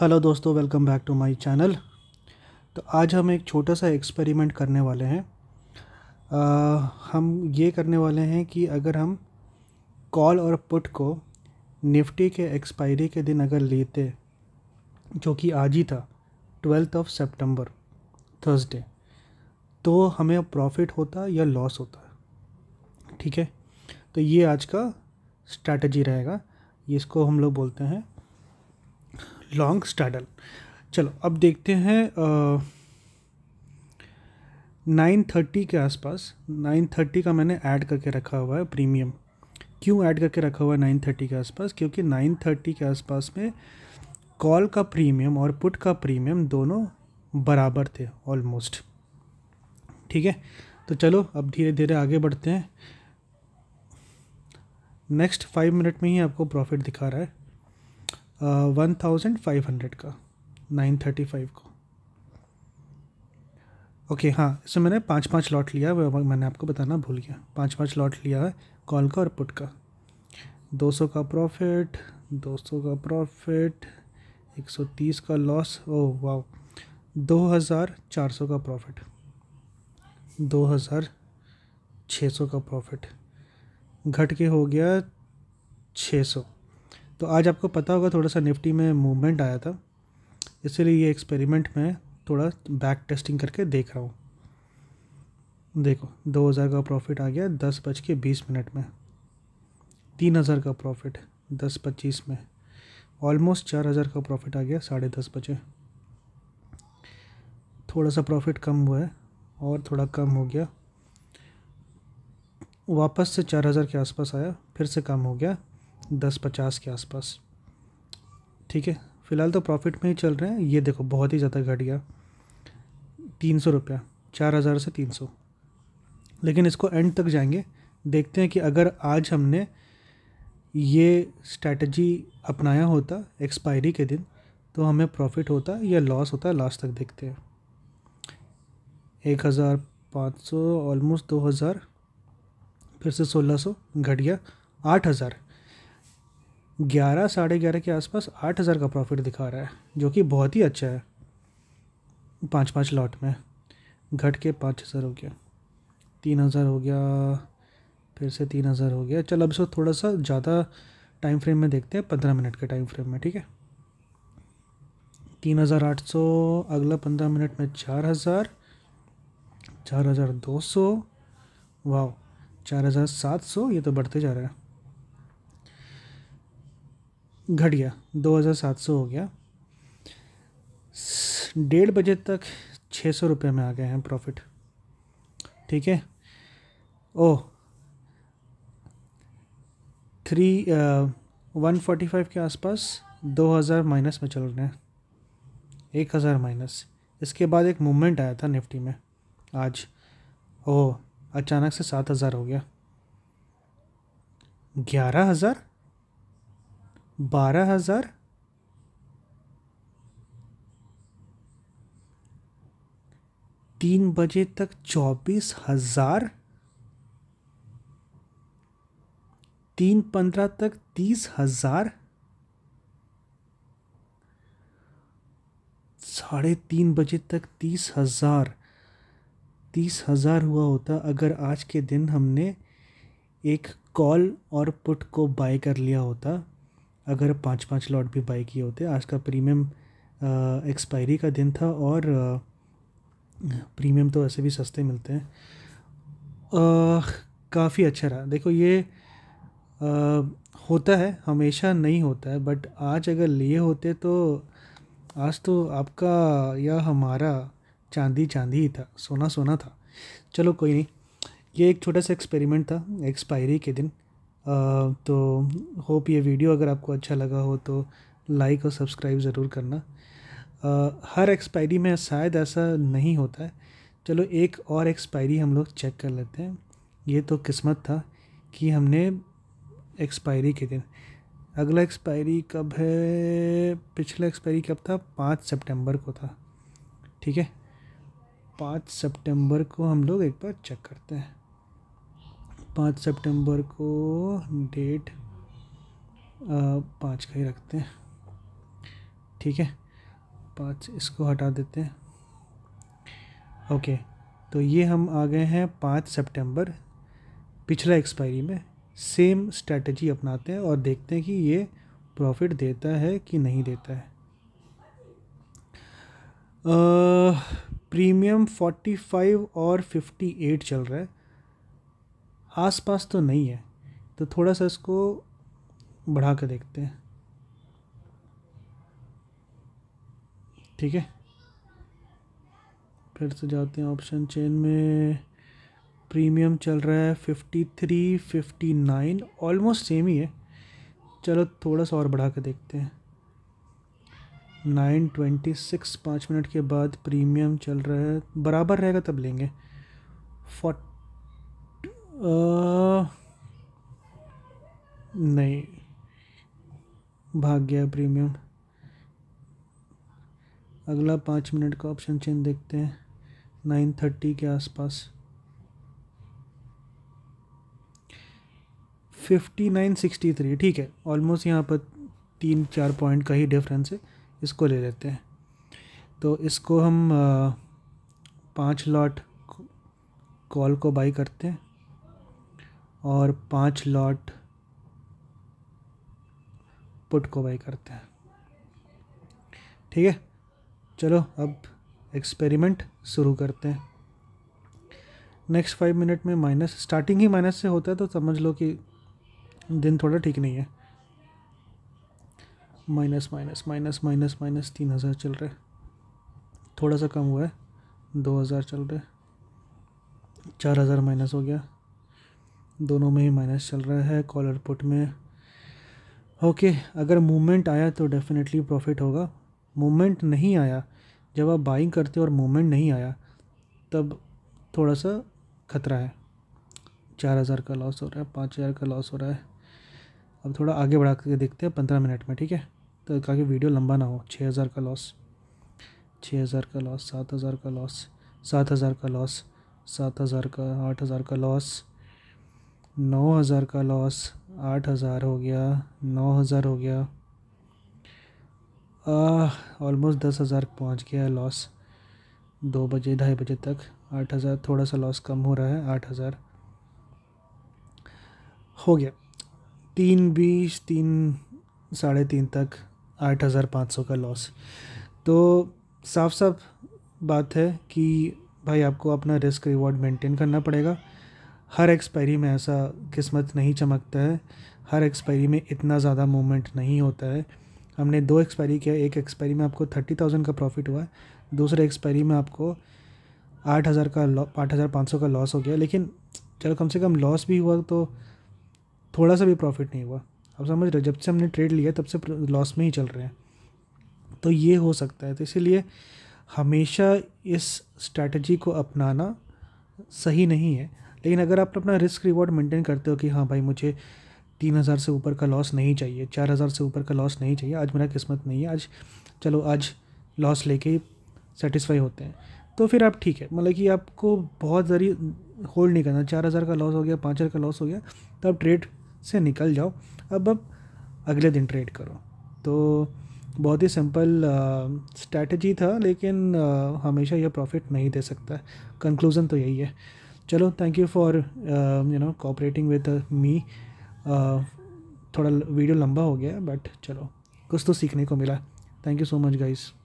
hello दोस्तों welcome back to my channel तो आज हम एक छोटा सा एक्सपेरिमेंट करने वाले हैं आ, हम ये करने वाले हैं कि अगर हम कॉल और पुट को निफ्टी के एक्सपायरी के दिन अगर लेते जो कि आज ही था ट्वेल्थ ऑफ सितंबर थर्सडे तो हमें प्रॉफिट होता या लॉस होता ठीक है तो ये आज का स्ट्रैटेजी रहेगा इसको हम लोग बोलते हैं लॉन्ग स्टैडल चलो अब देखते हैं नाइन थर्टी के आसपास नाइन थर्टी का मैंने ऐड करके रखा हुआ है प्रीमियम क्यों ऐड करके रखा हुआ है नाइन थर्टी के आसपास क्योंकि नाइन थर्टी के आसपास में कॉल का प्रीमियम और पुट का प्रीमियम दोनों बराबर थे ऑलमोस्ट ठीक है तो चलो अब धीरे धीरे आगे बढ़ते हैं नेक्स्ट फाइव मिनट में ही आपको प्रॉफिट दिखा रहा है वन थाउजेंड फाइव हंड्रेड का नाइन थर्टी फाइव का ओके okay, हाँ इसमें मैंने पाँच पाँच लॉट लिया वह मैंने आपको बताना भूल गया पाँच पाँच लॉट लिया है कॉल का और पुट का दो सौ का प्रॉफिट दो सौ का प्रॉफिट एक सौ तीस का लॉस ओ वाह दो हज़ार चार सौ का प्रॉफिट दो हज़ार छः सौ का प्रॉफिट घट के हो गया छः सौ तो आज आपको पता होगा थोड़ा सा निफ्टी में मूवमेंट आया था इसलिए ये एक्सपेरिमेंट मैं थोड़ा बैक टेस्टिंग करके देख रहा हूँ देखो दो हज़ार का प्रॉफिट आ गया दस बज के बीस मिनट में तीन हज़ार का प्रॉफिट दस पच्चीस में ऑलमोस्ट चार हज़ार का प्रॉफिट आ गया साढ़े दस बजे थोड़ा सा प्रॉफिट कम हुआ है और थोड़ा कम हो गया वापस से चार हज़ार के आसपास आया फिर से कम हो गया दस पचास के आसपास ठीक है फ़िलहाल तो प्रॉफिट में ही चल रहे हैं ये देखो बहुत ही ज़्यादा घट गया तीन सौ रुपया चार हज़ार से तीन सौ लेकिन इसको एंड तक जाएंगे देखते हैं कि अगर आज हमने ये स्ट्रैटी अपनाया होता एक्सपायरी के दिन तो हमें प्रॉफिट होता या लॉस होता लास्ट तक देखते हैं एक हज़ार पाँच सौ ऑलमोस्ट दो हज़ार फिर से सोलह सौ घट गया आठ हज़ार ग्यारह साढ़े ग्यारह के आसपास आठ हज़ार का प्रॉफिट दिखा रहा है जो कि बहुत ही अच्छा है पाँच पाँच लॉट में घट के पाँच हज़ार हो गया तीन हज़ार हो गया फिर से तीन हज़ार हो गया चल अब इसको थोड़ा सा ज़्यादा टाइम फ्रेम में देखते हैं पंद्रह मिनट के टाइम फ्रेम में ठीक है तीन हज़ार आठ सौ अगला पंद्रह मिनट में चार हज़ार चार हज़ार दो सौ वाह चार हज़ार सात सौ ये तो बढ़ते जा रहा है घट गया दो हज़ार सात सौ हो गया डेढ़ बजे तक छः सौ रुपये में आ गए हैं प्रॉफिट ठीक है oh three one forty five के आसपास दो हज़ार माइनस में चल रहे हैं एक हज़ार माइनस इसके बाद एक मूवमेंट आया था निफ्टी में आज ओ अचानक से सात हज़ार हो गया ग्यारह हज़ार बारह हज़ार तीन बजे तक चौबीस हज़ार तीन पंद्रह तक तीस हज़ार साढ़े तीन बजे तक तीस हज़ार तीस हज़ार हुआ होता अगर आज के दिन हमने एक कॉल और पुट को बाय कर लिया होता अगर पाँच पाँच लॉट भी बाई किए होते आज का प्रीमियम एक्सपायरी का दिन था और प्रीमियम तो ऐसे भी सस्ते मिलते हैं काफ़ी अच्छा रहा देखो ये आ, होता है हमेशा नहीं होता है बट आज अगर लिए होते तो आज तो आपका या हमारा चांदी चांदी ही था सोना सोना था चलो कोई नहीं ये एक छोटा सा एक्सपेरिमेंट था एक्सपायरी के दिन तो होप ये वीडियो अगर आपको अच्छा लगा हो तो लाइक और सब्सक्राइब ज़रूर करना हर एक्सपायरी में शायद ऐसा नहीं होता है चलो एक और एक्सपायरी हम लोग चेक कर लेते हैं ये तो किस्मत था कि हमने एक्सपायरी के दिन अगला एक्सपायरी कब है पिछला एक्सपायरी कब था पाँच सितंबर को था ठीक है पाँच सितंबर को हम लोग एक बार चेक करते हैं पाँच सितंबर को डेट पाँच का ही रखते हैं ठीक है पाँच इसको हटा देते हैं ओके तो ये हम आ गए हैं पाँच सितंबर पिछला एक्सपायरी में सेम स्ट्रेटजी अपनाते हैं और देखते हैं कि ये प्रॉफिट देता है कि नहीं देता है प्रीमियम फोर्टी फाइव और फिफ्टी एट चल रहा है आसपास तो नहीं है तो थोड़ा सा इसको बढ़ा कर देखते हैं ठीक है फिर से जाते हैं ऑप्शन चेन में प्रीमियम चल रहा है fifty three fifty nine almost same ही है चलो थोड़ा सा और बढ़ा के देखते हैं नाइन ट्वेंटी सिक्स पाँच मिनट के बाद प्रीमियम चल रहा है बराबर रहेगा तब लेंगे फोर्ट नहीं भाग गया प्रीमियम अगला पाँच मिनट का ऑप्शन चेंज देखते हैं नाइन थर्टी के आसपास फिफ्टी नाइन सिक्सटी थ्री ठीक है ऑलमोस्ट यहाँ पर तीन चार पॉइंट का ही डिफरेंस है इसको ले लेते हैं तो इसको हम पाँच लॉट कॉल को बाई करते हैं और पाँच लॉट पुट को बाई करते हैं ठीक है चलो अब एक्सपेरिमेंट शुरू करते हैं नेक्स्ट फाइव मिनट में माइनस स्टार्टिंग ही माइनस से होता है तो समझ लो कि दिन थोड़ा ठीक नहीं है minus minus minus minus minus तीन हज़ार चल रहा है थोड़ा सा कम हुआ है दो हज़ार चल रहा है चार हज़ार माइनस हो गया दोनों में ही माइनस चल रहा है कॉलर पुट में ओके अगर मूवमेंट आया तो डेफिनेटली प्रॉफिट होगा मूवमेंट नहीं आया जब आप बाइंग करते हो और मूवमेंट नहीं आया तब थोड़ा सा खतरा है चार हज़ार का लॉस हो रहा है पाँच हज़ार का लॉस हो रहा है अब थोड़ा आगे बढ़ा के देखते हैं पंद्रह मिनट में ठीक है तो ताकि वीडियो लंबा ना हो छः हज़ार का लॉस छः हज़ार का लॉस सात हज़ार का लॉस सात हज़ार का लॉस सात हज़ार का आठ हज़ार का लॉस नौ हज़ार का लॉस आठ हज़ार हो गया नौ हज़ार हो गया ऑलमोस्ट दस हज़ार पहुँच गया लॉस दो बजे ढाई बजे तक आठ हज़ार थोड़ा सा लॉस कम हो रहा है आठ हज़ार हो गया तीन बीस तीन साढ़े तीन तक आठ हज़ार पाँच सौ का लॉस तो साफ साफ बात है कि भाई आपको अपना रिस्क रिवॉर्ड मेंटेन करना पड़ेगा हर एक्सपायरी में ऐसा किस्मत नहीं चमकता है हर एक्सपायरी में इतना ज़्यादा मूवमेंट नहीं होता है हमने दो एक्सपायरी किया एक एक्सपायरी में आपको थर्टी थाउजेंड का प्रॉफिट हुआ दूसरे एक्सपायरी में आपको आठ हज़ार का आठ हज़ार पाँच सौ का लॉस हो गया लेकिन चलो कम से कम लॉस भी हुआ तो थोड़ा सा भी प्रॉफिट नहीं हुआ अब समझ रहे जब से हमने ट्रेड लिया तब से लॉस में ही चल रहे हैं तो ये हो सकता है तो इसीलिए हमेशा इस स्ट्रैटेजी को अपनाना सही नहीं है लेकिन अगर आप अपना रिस्क रिवॉर्ड मेंटेन करते हो कि हाँ भाई मुझे तीन हज़ार से ऊपर का लॉस नहीं चाहिए चार हज़ार से ऊपर का लॉस नहीं चाहिए आज मेरा किस्मत नहीं है आज चलो आज लॉस लेके सेटिस्फाई होते हैं तो फिर आप ठीक है मतलब कि आपको बहुत ज़रिए होल्ड नहीं करना चार हज़ार का लॉस हो गया पाँच हज़ार का लॉस हो गया तो आप ट्रेड से निकल जाओ अब अब अगले दिन ट्रेड करो तो बहुत ही सिंपल स्ट्रैटेजी था लेकिन आ, हमेशा यह प्रॉफिट नहीं दे सकता कंक्लूज़न तो यही है चलो thank you for you know cooperating with me थोड़ा वीडियो लंबा हो गया बट चलो कुछ तो सीखने को मिला thank you so much guys